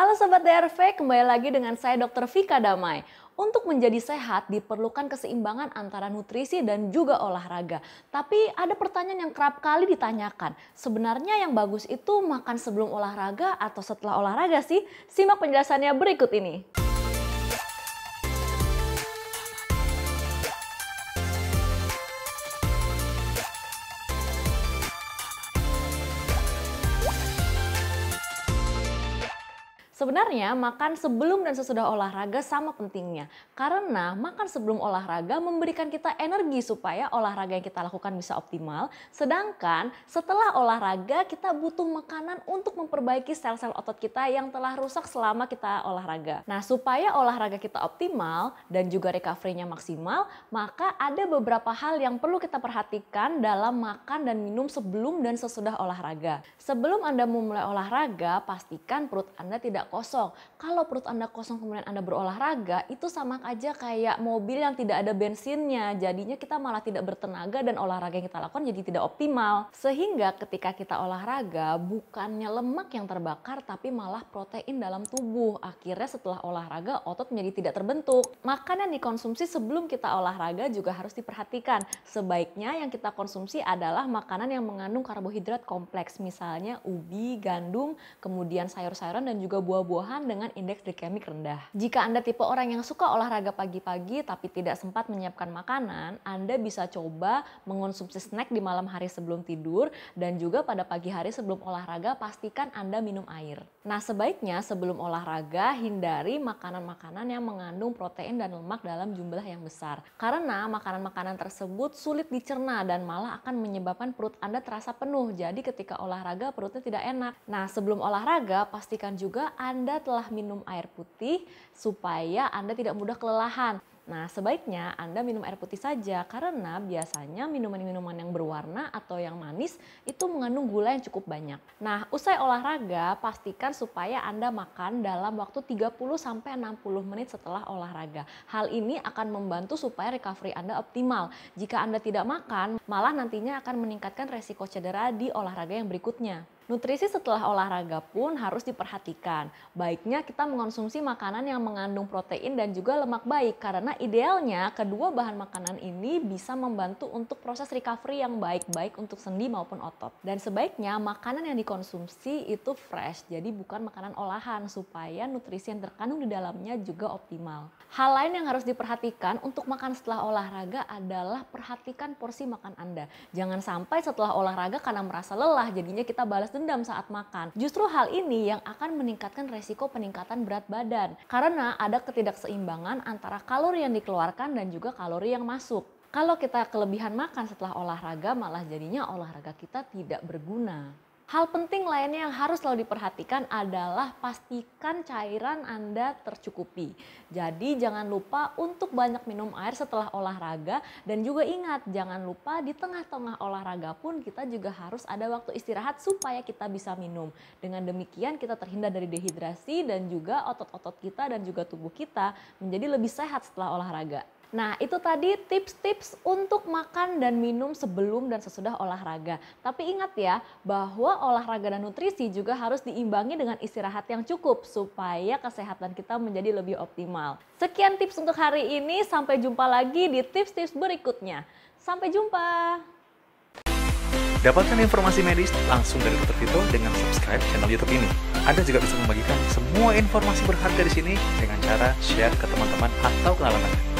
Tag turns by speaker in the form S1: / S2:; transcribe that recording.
S1: Halo Sobat DRV, kembali lagi dengan saya Dr. Vika Damai. Untuk menjadi sehat diperlukan keseimbangan antara nutrisi dan juga olahraga. Tapi ada pertanyaan yang kerap kali ditanyakan, sebenarnya yang bagus itu makan sebelum olahraga atau setelah olahraga sih? Simak penjelasannya berikut ini. Sebenarnya makan sebelum dan sesudah olahraga sama pentingnya. Karena makan sebelum olahraga memberikan kita energi supaya olahraga yang kita lakukan bisa optimal. Sedangkan setelah olahraga kita butuh makanan untuk memperbaiki sel-sel otot kita yang telah rusak selama kita olahraga. Nah supaya olahraga kita optimal dan juga recovery-nya maksimal, maka ada beberapa hal yang perlu kita perhatikan dalam makan dan minum sebelum dan sesudah olahraga. Sebelum Anda memulai olahraga, pastikan perut Anda tidak kosong. Kalau perut Anda kosong kemudian Anda berolahraga, itu sama aja kayak mobil yang tidak ada bensinnya. Jadinya kita malah tidak bertenaga dan olahraga yang kita lakukan jadi tidak optimal. Sehingga ketika kita olahraga, bukannya lemak yang terbakar tapi malah protein dalam tubuh. Akhirnya setelah olahraga, otot menjadi tidak terbentuk. Makanan yang dikonsumsi sebelum kita olahraga juga harus diperhatikan. Sebaiknya yang kita konsumsi adalah makanan yang mengandung karbohidrat kompleks. Misalnya ubi, gandum, kemudian sayur-sayuran dan juga buah buah-buahan dengan indeks glikemik rendah. Jika Anda tipe orang yang suka olahraga pagi-pagi tapi tidak sempat menyiapkan makanan, Anda bisa coba mengonsumsi snack di malam hari sebelum tidur dan juga pada pagi hari sebelum olahraga pastikan Anda minum air. Nah, sebaiknya sebelum olahraga hindari makanan-makanan yang mengandung protein dan lemak dalam jumlah yang besar. Karena makanan-makanan tersebut sulit dicerna dan malah akan menyebabkan perut Anda terasa penuh. Jadi ketika olahraga perutnya tidak enak. Nah, sebelum olahraga pastikan juga anda telah minum air putih supaya Anda tidak mudah kelelahan. Nah, sebaiknya Anda minum air putih saja karena biasanya minuman-minuman yang berwarna atau yang manis itu mengandung gula yang cukup banyak. Nah, usai olahraga pastikan supaya Anda makan dalam waktu 30 60 menit setelah olahraga. Hal ini akan membantu supaya recovery Anda optimal. Jika Anda tidak makan, malah nantinya akan meningkatkan resiko cedera di olahraga yang berikutnya. Nutrisi setelah olahraga pun harus diperhatikan. Baiknya kita mengonsumsi makanan yang mengandung protein dan juga lemak baik karena idealnya kedua bahan makanan ini bisa membantu untuk proses recovery yang baik baik untuk sendi maupun otot. Dan sebaiknya makanan yang dikonsumsi itu fresh, jadi bukan makanan olahan supaya nutrisi yang terkandung di dalamnya juga optimal. Hal lain yang harus diperhatikan untuk makan setelah olahraga adalah perhatikan porsi makan Anda. Jangan sampai setelah olahraga karena merasa lelah jadinya kita balas dendam saat makan. Justru hal ini yang akan meningkatkan resiko peningkatan berat badan karena ada ketidakseimbangan antara kalori yang dikeluarkan dan juga kalori yang masuk. Kalau kita kelebihan makan setelah olahraga malah jadinya olahraga kita tidak berguna. Hal penting lainnya yang harus selalu diperhatikan adalah pastikan cairan Anda tercukupi. Jadi jangan lupa untuk banyak minum air setelah olahraga dan juga ingat jangan lupa di tengah-tengah olahraga pun kita juga harus ada waktu istirahat supaya kita bisa minum. Dengan demikian kita terhindar dari dehidrasi dan juga otot-otot kita dan juga tubuh kita menjadi lebih sehat setelah olahraga. Nah, itu tadi tips-tips untuk makan dan minum sebelum dan sesudah olahraga. Tapi ingat ya, bahwa olahraga dan nutrisi juga harus diimbangi dengan istirahat yang cukup supaya kesehatan kita menjadi lebih optimal. Sekian tips untuk hari ini, sampai jumpa lagi di tips-tips berikutnya. Sampai jumpa. Dapatkan informasi medis langsung dari Dokter Vito dengan subscribe channel YouTube ini. Anda juga bisa membagikan semua informasi berharga di sini dengan cara share ke teman-teman atau kenalan Anda.